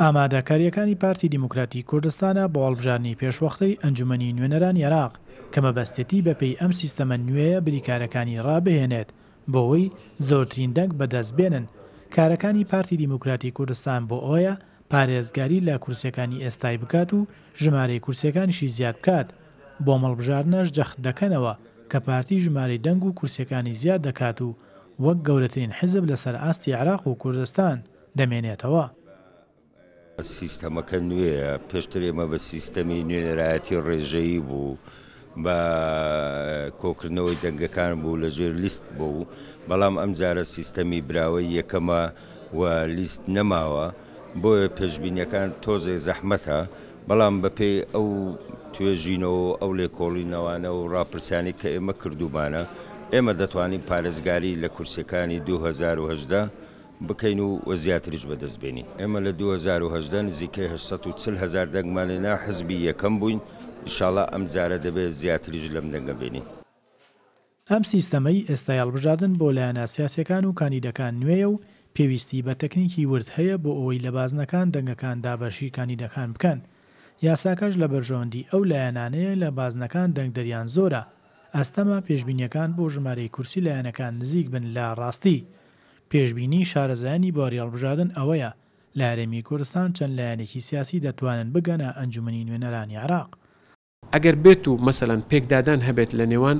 ئامادەکاریەکانی پارتی دیموکراتی کوردستانە بۆ هەڵبژارنی پێشوەختی ئەنجومنی نوێنەران عێراق کە مەبەستێتی بەپی ئەم سیستەمە نوێیە بریکارەکانی ڕابهێنێت بۆەوەی زۆرترین دەنگ بەدەستبێنن کارەکانی پارتی دیموکراتی کوردستان بۆ ئەوە پارێزگاری لە کورسەکانی ئێستای بکات و ژمارەی کورسەکانیشی زیاد بکات بۆ مەڵبژارنەش جەخت دەکەنەوە کە پارتی ژمارەی دەنگ و کورسەکانی زیاد دەکات و وەک گەورەترین حزب لەسەر ئاستی عراق و کوردستان. دەمێنێتەوە. سیستەمەکە نوێیە پێشتر ئێمە بە سیستەمی نوێنەرایەتی ڕێژەیی بوو. بە کۆکردنەوەی دەنگەکان بوو لە ژێر لیست بوو بەڵام ئەم جارە سیستەمی براوەی یەکەمە و لیست نەماوە بۆیە پێشببینیەکان تۆزێ زەحمەتە بەڵام بەپێی ئەو توێژینەوە ئەو لێکۆڵینەوانە و ڕاپرسانی کە ئێمە کردوبانە ئێمە دەتوانین پارێزگاری لە کورسەکانی 2010 بکەین و زیاتریش بەدەست بێنین ئێمە لە 2010 نزیکەی 1940 هزار دەنگمانێنا حزبی یەکەم بووین شاڵە ئەم جارە دەبێت زیاتریش لەم دەنگە بینین. ئەم سیستەمەی ئێستا یاڵبژاردن بۆ لایەنە سیاسەکان و کاندیدەکان نوێیە و پێویستی بە تەکنیکی ورد هەیە بۆ ئەوەی لە بازنەکان دەنگەکان دابەشی کاندیدەکان بکەن. یاساکەش لە بەرژۆندی ئەو لایەنانەیە لە بازنەکان دەنگدەریان زۆرە. ئەستەما پێشببینیەکان بۆ ژمارەی کورسی لایەنەکان نزیک بن لە ڕاستی. پێشببینی شارەزایانی بۆ ریاڵبژادن ئەوەیە لە هەرێمی کوردستان چەند لایەنێکی سیاسی دەتوانن بگەنە ئەنجومنی نوێنەرانی عراق. ئەگەر بێت و مەسەەن پێکدادان هەبێت لە نێوان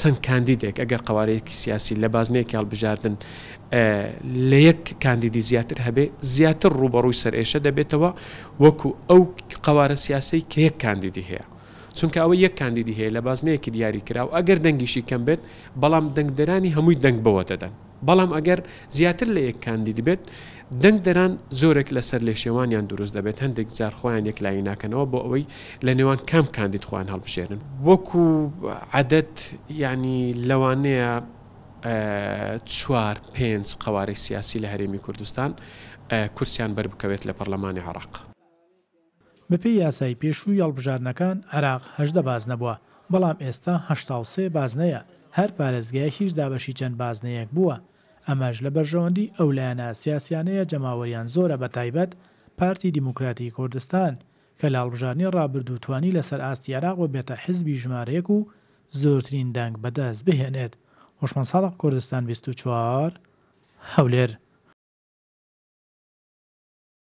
چەند کاندیدێک ئەگەر قوارەیەکی سیاسی لە بازنەیەکی هەڵبژاردن لە یەک کاندیدی زیاتر هەبێ زیاتر ڕوبەڕووی سەرئێشە دەبێتەوە وەکو ئەو قوارە سیاسی کە یەک کاندیدی هەیە. چونکە ئەوە یەک کاندیدی هەیە لە بازنەیەکی دیاری کراو ئەگەر دەنگیشی کەم بێت بەڵام دەنگدەرانی هەمووی دەنگ بەوە دەدەن. بەڵام ئەگەر زیاتر لە یەک کاندید بێت دەنگ دەران زۆرێک لەسەر لێشێوانیان دروست دەبێت هەندێک جار خۆیان یەکلای ناکەنەوە بۆ ئەوەی لە نێوان کام کاندید خۆیان هەڵبژێرن وەکو عادەت ینی لەوانەیە چوار پێنج قوارەی سیاسی لە هەرێمی کوردستان کورسیان بربکەوێت لە پەرلەمانی عراق. بەپی یاسای پێشووی هەڵبژارنەکان عراق هەشدە باز نەبووە بەڵام ئێستا هەشتا سێ باز نەیە هەر پارێزگای هیچ دابەشی چەند بازنەیەک بووە ئەمەش لە بەرژەوەندی ئەو لایەنە سیاسیانەیە جەماوەریان زۆرە بە تایبەت پارتی دیموکراتی کوردستان کە لاڵبژانی ڕابردووتانی لەسەر ئاستی عراق و بێتە حزبی ژمارەیەک و زۆرترین دەنگ بەدەست بهێنێت 1970 کوردستان 24 هەولێر